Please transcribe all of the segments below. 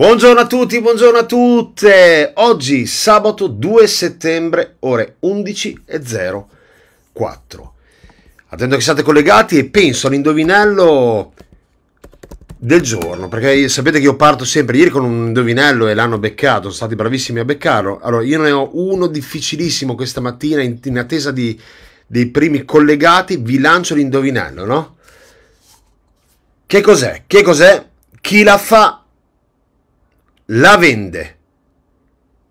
Buongiorno a tutti, buongiorno a tutte. Oggi sabato 2 settembre, ore 11.04. Attendo che siate collegati e penso all'indovinello del giorno, perché sapete che io parto sempre ieri con un indovinello e l'hanno beccato, sono stati bravissimi a beccarlo. Allora, io ne ho uno difficilissimo questa mattina in, in attesa di, dei primi collegati, vi lancio l'indovinello, no? Che cos'è? Che cos'è? Chi la fa la vende.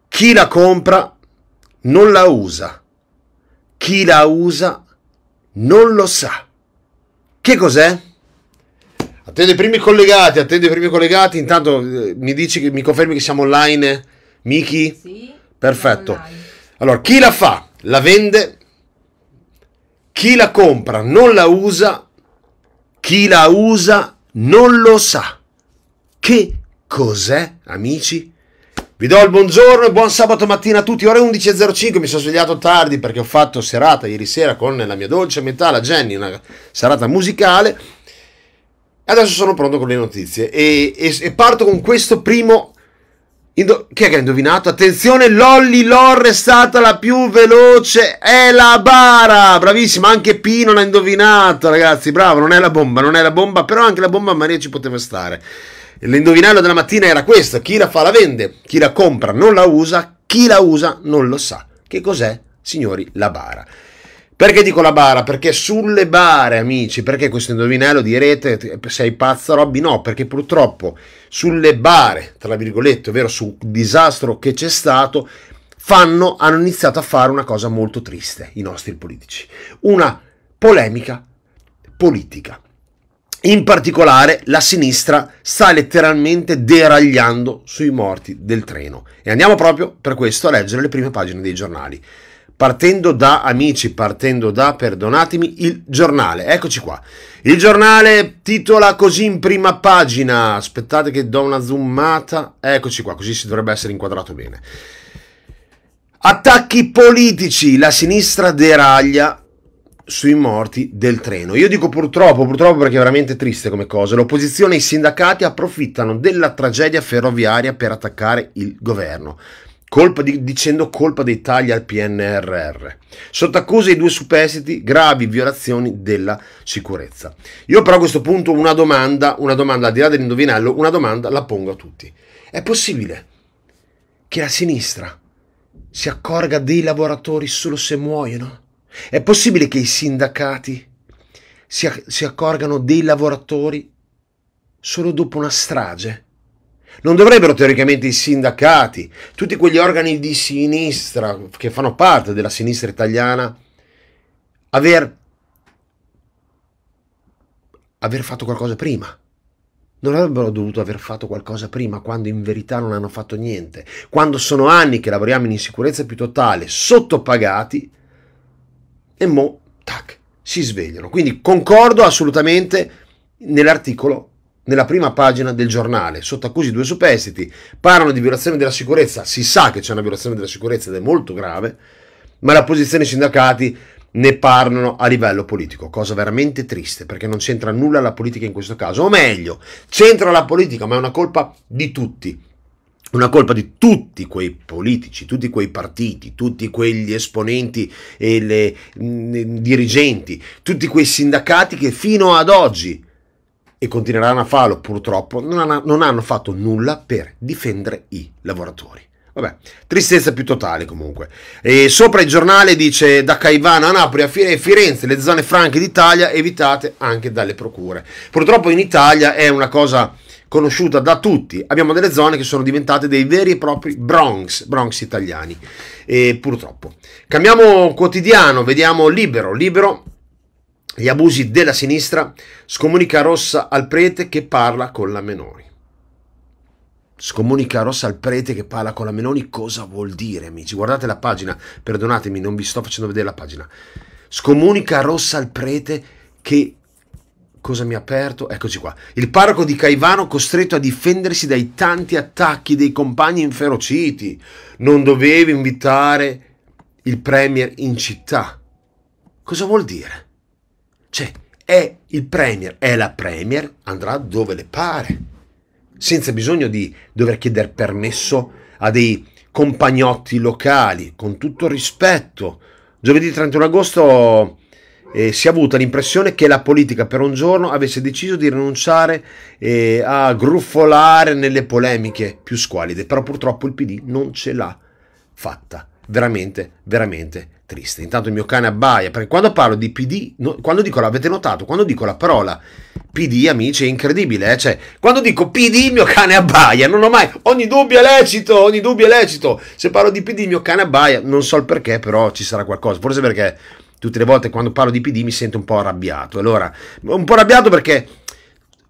Chi la compra non la usa. Chi la usa non lo sa. Che cos'è? Attendo i primi collegati, attendo i primi collegati. Intanto eh, mi dici che mi confermi che siamo online, Miki? Sì. Perfetto. Allora, chi la fa? La vende. Chi la compra non la usa. Chi la usa non lo sa. Che Cos'è, amici? Vi do il buongiorno e buon sabato mattina a tutti, ore 11.05, mi sono svegliato tardi perché ho fatto serata ieri sera con la mia dolce metà, la Jenny, una serata musicale. Adesso sono pronto con le notizie e, e, e parto con questo primo... Indo- chi è che ha indovinato? Attenzione, Lolly Lor è stata la più veloce, è la bara, bravissima, anche Pino l'ha indovinato ragazzi, bravo, non è la bomba, non è la bomba, però anche la bomba Maria ci poteva stare. L'indovinello della mattina era questo, chi la fa la vende, chi la compra non la usa, chi la usa non lo sa. Che cos'è, signori, la bara? Perché dico la bara? Perché sulle bare, amici, perché questo indovinello direte sei pazza Robby? No, perché purtroppo sulle bare, tra virgolette, ovvero sul disastro che c'è stato, fanno, hanno iniziato a fare una cosa molto triste i nostri politici, una polemica politica. In particolare la sinistra sta letteralmente deragliando sui morti del treno. E andiamo proprio per questo a leggere le prime pagine dei giornali. Partendo da, amici, partendo da, perdonatemi, il giornale. Eccoci qua. Il giornale titola così in prima pagina. Aspettate che do una zoomata. Eccoci qua, così si dovrebbe essere inquadrato bene. Attacchi politici, la sinistra deraglia sui morti del treno. Io dico purtroppo, purtroppo perché è veramente triste come cosa. L'opposizione e i sindacati approfittano della tragedia ferroviaria per attaccare il governo. Colpa di, dicendo colpa dei tagli al PNRR. Sotto accusa i due superstiti, gravi violazioni della sicurezza. Io però a questo punto una domanda, una domanda al di là dell'indovinello, una domanda la pongo a tutti. È possibile che la sinistra si accorga dei lavoratori solo se muoiono? È possibile che i sindacati si, accorgano dei lavoratori solo dopo una strage? Non dovrebbero teoricamente i sindacati, tutti quegli organi di sinistra che fanno parte della sinistra italiana, aver, aver fatto qualcosa prima? Non avrebbero dovuto aver fatto qualcosa prima, quando in verità non hanno fatto niente, quando sono anni che lavoriamo in insicurezza più totale, sottopagati, e mo, tac, si svegliano. Quindi concordo assolutamente nell'articolo, nella prima pagina del giornale, sotto accusi due superstiti, parlano di violazione della sicurezza, si sa che c'è una violazione della sicurezza ed è molto grave, ma la posizione dei sindacati ne parlano a livello politico, cosa veramente triste perché non c'entra nulla la politica in questo caso, o meglio, c'entra la politica, ma è una colpa di tutti, una colpa di tutti quei politici, tutti quei partiti, tutti quegli esponenti e le, mh, mm, dirigenti, tutti quei sindacati che fino ad oggi, e continueranno a farlo purtroppo, non hanno, non hanno fatto nulla per difendere i lavoratori. Vabbè, tristezza più totale comunque. E sopra il giornale dice da Caivano a Napoli a Firenze, le zone franche d'Italia evitate anche dalle procure. Purtroppo in Italia è una cosa conosciuta da tutti. Abbiamo delle zone che sono diventate dei veri e propri Bronx, Bronx italiani, e purtroppo. Cambiamo quotidiano, vediamo Libero, Libero, gli abusi della sinistra, scomunica Rossa al prete che parla con la Menoni. Scomunica Rossa al prete che parla con la Menoni cosa vuol dire, amici? Guardate la pagina, perdonatemi, non vi sto facendo vedere la pagina. Scomunica Rossa al prete che Cosa mi ha aperto? Eccoci qua. Il parroco di Caivano costretto a difendersi dai tanti attacchi dei compagni inferociti. Non dovevi invitare il premier in città. Cosa vuol dire? Cioè, è il premier, è la premier, andrà dove le pare, senza bisogno di dover chiedere permesso a dei compagnotti locali, con tutto rispetto. Giovedì 31 agosto eh, si è avuta l'impressione che la politica per un giorno avesse deciso di rinunciare eh, a gruffolare nelle polemiche più squalide, però purtroppo il PD non ce l'ha fatta. Veramente, veramente triste. Intanto il mio cane abbaia, perché quando parlo di PD, no, quando dico, l'avete notato, quando dico la parola PD, amici, è incredibile, eh? cioè, quando dico PD il mio cane abbaia, non ho mai, ogni dubbio è lecito, ogni dubbio è lecito, se parlo di PD il mio cane abbaia, non so il perché, però ci sarà qualcosa, forse perché tutte le volte quando parlo di PD mi sento un po' arrabbiato. Allora, un po' arrabbiato perché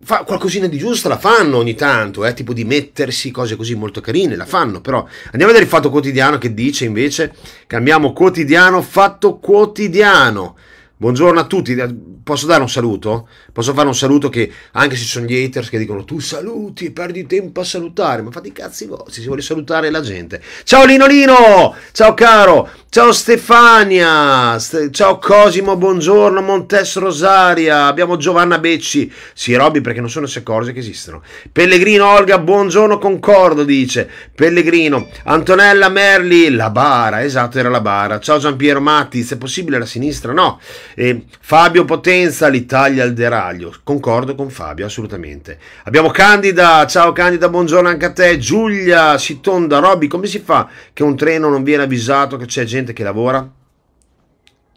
fa qualcosina di giusta la fanno ogni tanto, eh, tipo di mettersi cose così molto carine, la fanno, però andiamo a vedere il fatto quotidiano che dice invece, cambiamo quotidiano, fatto quotidiano. Buongiorno a tutti, eh, posso dare un saluto? Posso fare un saluto che anche se ci sono gli haters che dicono tu saluti, e perdi tempo a salutare, ma fatti i cazzi vostri, se vuole salutare la gente. Ciao Lino Lino, ciao caro, ciao Stefania, St- ciao Cosimo, buongiorno Montes Rosaria, abbiamo Giovanna Becci, sì Robby perché non sono si accorge che esistono. Pellegrino Olga, buongiorno Concordo dice, Pellegrino, Antonella Merli, la bara, esatto era la bara, ciao Giampiero Matti, se è possibile la sinistra, no. Eh, Fabio Potenza, l'Italia al deraglio. Concordo con Fabio, assolutamente. Abbiamo Candida, ciao Candida, buongiorno anche a te. Giulia, Sitonda, Robby, come si fa che un treno non viene avvisato che c'è gente che lavora?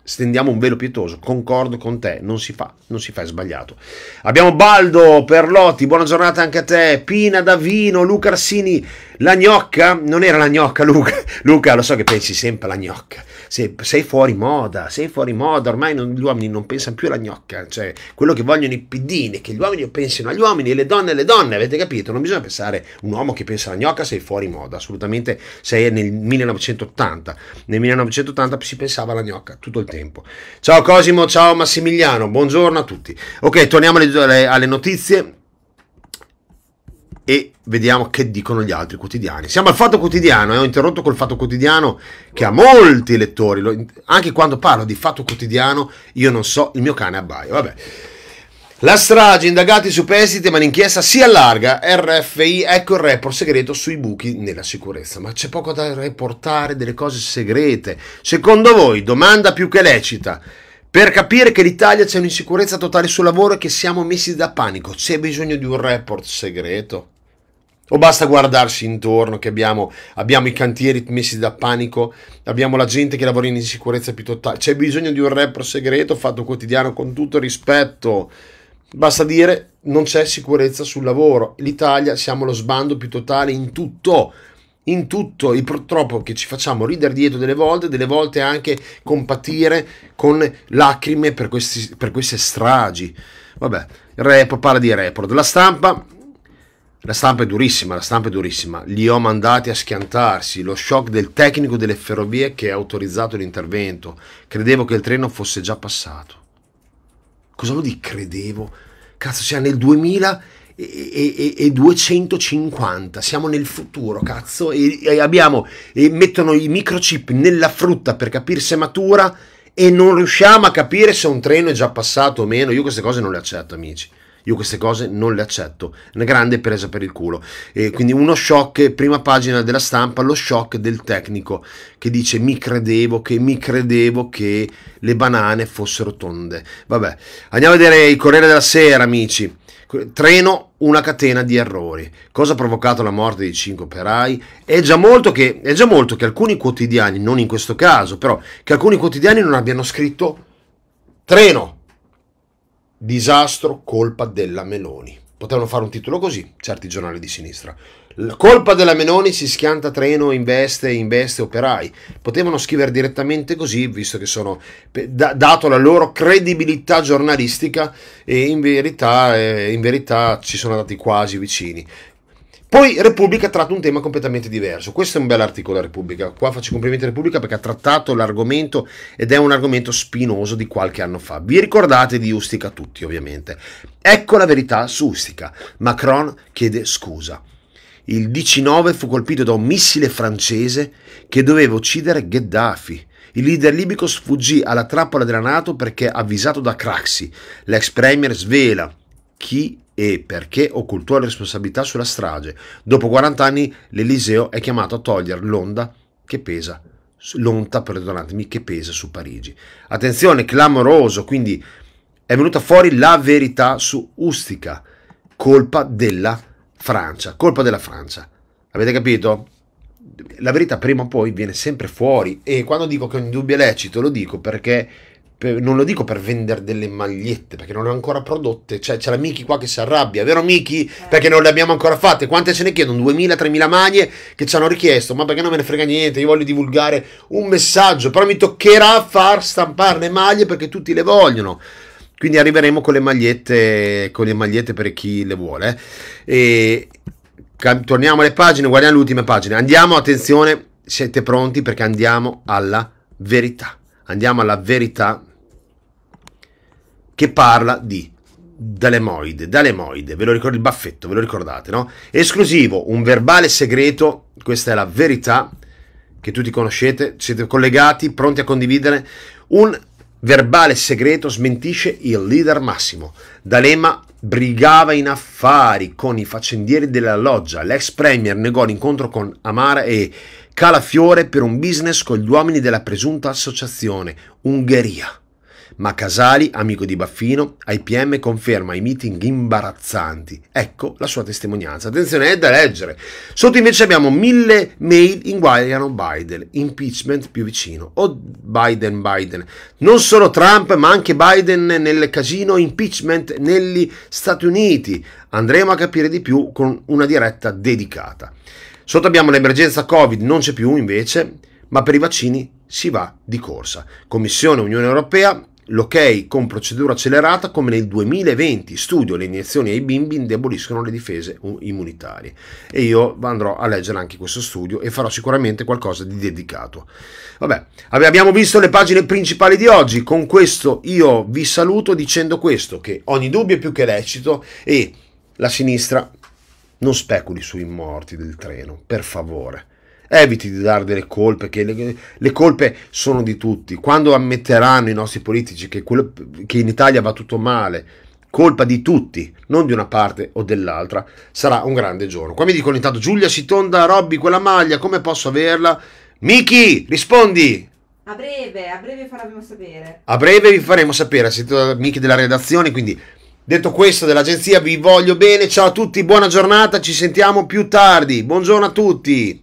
stendiamo un velo pietoso, concordo con te, non si fa, non si fa, è sbagliato. Abbiamo Baldo, Perlotti, buona giornata anche a te, Pina Davino, Luca Arsini, la gnocca, non era la gnocca Luca, Luca lo so che pensi sempre alla gnocca, sei, sei, fuori moda, sei fuori moda, ormai non, gli uomini non pensano più alla gnocca, cioè quello che vogliono i piddini, che gli uomini pensino agli uomini e le donne alle donne, avete capito? Non bisogna pensare un uomo che pensa alla gnocca sei fuori moda, assolutamente sei nel 1980, nel 1980 si pensava alla gnocca tutto il tempo. Ciao Cosimo, ciao Massimiliano, buongiorno a tutti. Ok, torniamo alle, alle notizie e vediamo che dicono gli altri quotidiani. Siamo al fatto quotidiano e eh? ho interrotto col fatto quotidiano che ha molti lettori. Anche quando parlo di fatto quotidiano, io non so il mio cane abbaio. Vabbè. La strage, indagati su Pesite, ma l'inchiesta si allarga. RFI, ecco il report segreto sui buchi nella sicurezza. Ma c'è poco da reportare delle cose segrete. Secondo voi, domanda più che lecita. Per capire che l'Italia c'è un'insicurezza totale sul lavoro e che siamo messi da panico, c'è bisogno di un report segreto? O basta guardarsi intorno che abbiamo, abbiamo, i cantieri messi da panico, abbiamo la gente che lavora in insicurezza più totale. C'è bisogno di un repro segreto fatto quotidiano con tutto rispetto. Basta dire non c'è sicurezza sul lavoro. L'Italia siamo lo sbando più totale in tutto. In tutto, e purtroppo che ci facciamo ridere dietro delle volte, delle volte anche compatire con lacrime per, questi, per queste stragi. Vabbè, il parla di report. La stampa la stampa è durissima, la stampa è durissima. Li ho mandati a schiantarsi. Lo shock del tecnico delle ferrovie che ha autorizzato l'intervento. Credevo che il treno fosse già passato. Cosa vuol dire credevo? Cazzo, siamo cioè, nel 2250, siamo nel futuro, cazzo. E, e abbiamo, e mettono i microchip nella frutta per capire se matura e non riusciamo a capire se un treno è già passato o meno. Io queste cose non le accetto, amici. Io queste cose non le accetto. Una grande presa per il culo. E quindi uno shock, prima pagina della stampa, lo shock del tecnico che dice mi credevo che, mi credevo che le banane fossero tonde. Vabbè, andiamo a vedere il Corriere della Sera, amici. Treno, una catena di errori. Cosa ha provocato la morte di 5 operai? È già, che, è già molto che alcuni quotidiani, non in questo caso, però, che alcuni quotidiani non abbiano scritto treno Disastro colpa della Meloni. Potevano fare un titolo così, certi giornali di sinistra. La colpa della Meloni si schianta treno, investe, investe operai. Potevano scrivere direttamente così, visto che sono da, dato la loro credibilità giornalistica e in verità, eh, in verità ci sono andati quasi vicini. Poi Repubblica tratta un tema completamente diverso. Questo è un bel articolo a Repubblica. Qua faccio complimenti a Repubblica perché ha trattato l'argomento ed è un argomento spinoso di qualche anno fa. Vi ricordate di Ustica tutti, ovviamente. Ecco la verità su Ustica. Macron chiede scusa. Il 19 fu colpito da un missile francese che doveva uccidere Gheddafi. Il leader libico sfuggì alla trappola della Nato perché avvisato da Craxi. L'ex premier svela chi e perché occultò la responsabilità sulla strage. Dopo 40 anni l'Eliseo è chiamato a togliere l'onda che pesa, l'onta, perdonatemi, che pesa su Parigi. Attenzione, clamoroso, quindi è venuta fuori la verità su Ustica, colpa della Francia, colpa della Francia. Avete capito? La verità prima o poi viene sempre fuori e quando dico che è dubbio è lecito lo dico perché per, non lo dico per vendere delle magliette, perché non le ho ancora prodotte, cioè, c'è la Miki qua che si arrabbia, vero Miki? Eh. Perché non le abbiamo ancora fatte, quante ce ne chiedono? 2.000-3.000 maglie che ci hanno richiesto, ma perché non me ne frega niente, io voglio divulgare un messaggio, però mi toccherà far stampare le maglie perché tutti le vogliono quindi arriveremo con le magliette, con le magliette per chi le vuole e, torniamo alle pagine guardiamo le ultime pagine andiamo attenzione siete pronti perché andiamo alla verità andiamo alla verità che parla di Dalemoide, Dalemoide, ve lo ricordo il baffetto, ve lo ricordate, no? Esclusivo, un verbale segreto, questa è la verità che tutti conoscete, siete collegati, pronti a condividere, un verbale segreto smentisce il leader massimo. D'Alema brigava in affari con i faccendieri della loggia, l'ex premier negò l'incontro con Amara e Calafiore per un business con gli uomini della presunta associazione Ungheria. Ma Casali, amico di Baffino, ai PM conferma i meeting imbarazzanti. Ecco la sua testimonianza. Attenzione, è da leggere. Sotto invece abbiamo mille mail inguagliano Biden. Impeachment più vicino. O Biden, Biden. Non solo Trump, ma anche Biden nel casino impeachment negli Stati Uniti. Andremo a capire di più con una diretta dedicata. Sotto abbiamo l'emergenza Covid, non c'è più invece, ma per i vaccini si va di corsa. Commissione Unione Europea L'ok con procedura accelerata come nel 2020, studio le iniezioni ai bimbi indeboliscono le difese immunitarie. E io andrò a leggere anche questo studio e farò sicuramente qualcosa di dedicato. Vabbè, abbiamo visto le pagine principali di oggi, con questo io vi saluto dicendo questo, che ogni dubbio è più che lecito e la sinistra non speculi sui morti del treno, per favore eviti di dare delle colpe, che le, le, colpe sono di tutti. Quando ammetteranno i nostri politici che, quello, che in Italia va tutto male, colpa di tutti, non di una parte o dell'altra, sarà un grande giorno. Qua mi dicono intanto Giulia si tonda, Robby quella maglia, come posso averla? Miki, rispondi! A breve, a breve faremo sapere. A breve vi faremo sapere, siete amici della redazione, quindi detto questo dell'agenzia vi voglio bene, ciao a tutti, buona giornata, ci sentiamo più tardi, buongiorno a tutti.